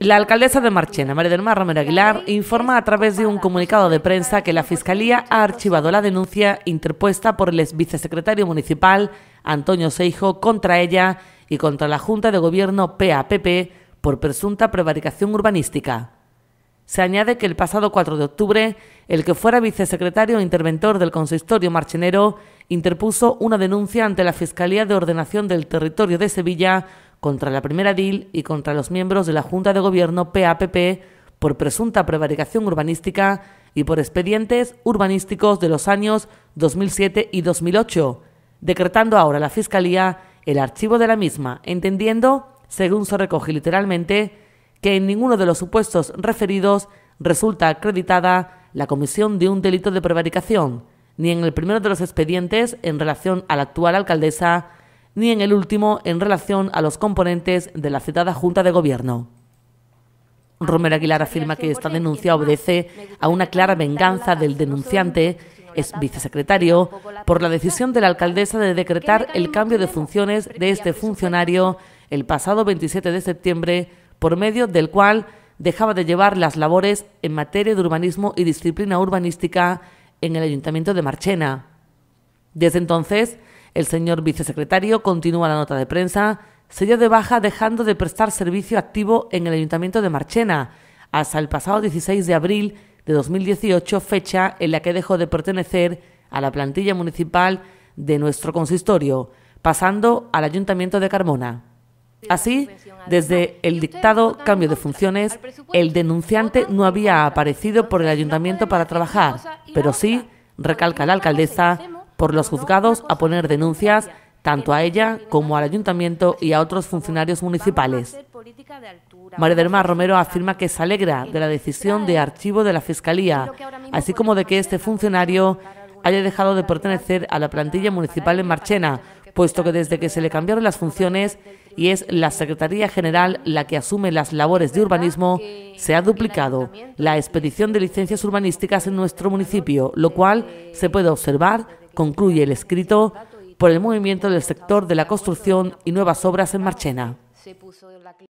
La alcaldesa de Marchena, María del Mar Romero Aguilar, informa a través de un comunicado de prensa que la Fiscalía ha archivado la denuncia interpuesta por el ex vicesecretario municipal Antonio Seijo contra ella y contra la Junta de Gobierno PAPP por presunta prevaricación urbanística. Se añade que el pasado 4 de octubre, el que fuera vicesecretario e interventor del consistorio marchenero interpuso una denuncia ante la Fiscalía de Ordenación del Territorio de Sevilla contra la primera DIL y contra los miembros de la Junta de Gobierno PAPP por presunta prevaricación urbanística y por expedientes urbanísticos de los años 2007 y 2008, decretando ahora la Fiscalía el archivo de la misma, entendiendo, según se recoge literalmente, que en ninguno de los supuestos referidos resulta acreditada la comisión de un delito de prevaricación, ni en el primero de los expedientes en relación a la actual alcaldesa ni en el último en relación a los componentes de la citada Junta de Gobierno. Romero Aguilar afirma que esta denuncia obedece a una clara venganza del denunciante, es vicesecretario, por la decisión de la alcaldesa de decretar el cambio de funciones de este funcionario el pasado 27 de septiembre, por medio del cual dejaba de llevar las labores en materia de urbanismo y disciplina urbanística en el Ayuntamiento de Marchena. Desde entonces, el señor vicesecretario, continúa la nota de prensa, se dio de baja dejando de prestar servicio activo en el Ayuntamiento de Marchena hasta el pasado 16 de abril de 2018, fecha en la que dejó de pertenecer a la plantilla municipal de nuestro consistorio, pasando al Ayuntamiento de Carmona. Así, desde el dictado cambio de funciones, el denunciante no había aparecido por el ayuntamiento para trabajar, pero sí, recalca la alcaldesa, por los juzgados a poner denuncias tanto a ella como al ayuntamiento y a otros funcionarios municipales. María del Mar Romero afirma que se alegra de la decisión de archivo de la Fiscalía, así como de que este funcionario haya dejado de pertenecer a la plantilla municipal en Marchena, puesto que desde que se le cambiaron las funciones y es la Secretaría General la que asume las labores de urbanismo, se ha duplicado la expedición de licencias urbanísticas en nuestro municipio, lo cual se puede observar concluye el escrito por el movimiento del sector de la construcción y nuevas obras en Marchena.